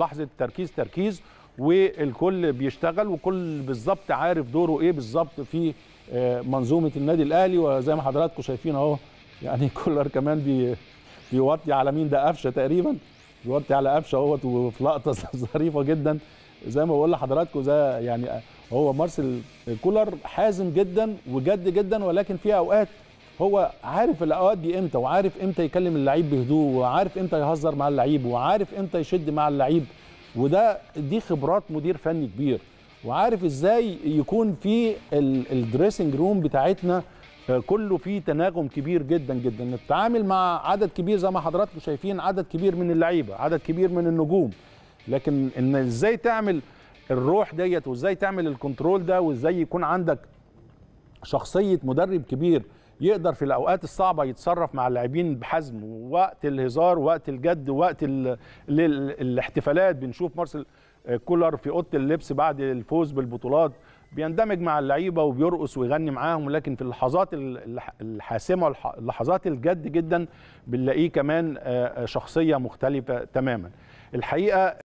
لحظه تركيز تركيز والكل بيشتغل وكل بالظبط عارف دوره ايه بالظبط في آه، منظومه النادي الاهلي وزي ما حضراتكم شايفين اهو يعني كولر كمان بي بيوطي على مين ده قفشه تقريبا بيوطي على قفشه اهوت وفي لقطه ظريفه جدا زي ما بقول لحضراتكم ده يعني هو مارسيل كولر حازم جدا وجد جدا ولكن في اوقات هو عارف الاوقات دي امتى وعارف امتى يكلم اللعيب بهدوء وعارف امتى يهزر مع اللعيب وعارف امتى يشد مع اللعيب وده دي خبرات مدير فني كبير وعارف ازاي يكون في الدريسنج روم بتاعتنا آه، كله فيه تناغم كبير جدا جدا نتعامل مع عدد كبير زي ما حضراتكم شايفين عدد كبير من اللعيبه عدد كبير من النجوم لكن ان ازاي تعمل الروح ديت وازاي تعمل الكنترول ده وازاي يكون عندك شخصيه مدرب كبير يقدر في الاوقات الصعبه يتصرف مع اللاعبين بحزم ووقت الهزار ووقت الجد ووقت الاحتفالات بنشوف مارسيل كولر في اوضه اللبس بعد الفوز بالبطولات بيندمج مع اللعيبه وبيرقص ويغني معاهم لكن في اللحظات الحاسمه اللحظات الجد جدا بنلاقيه كمان آه، آه، شخصيه مختلفه تماما الحقيقه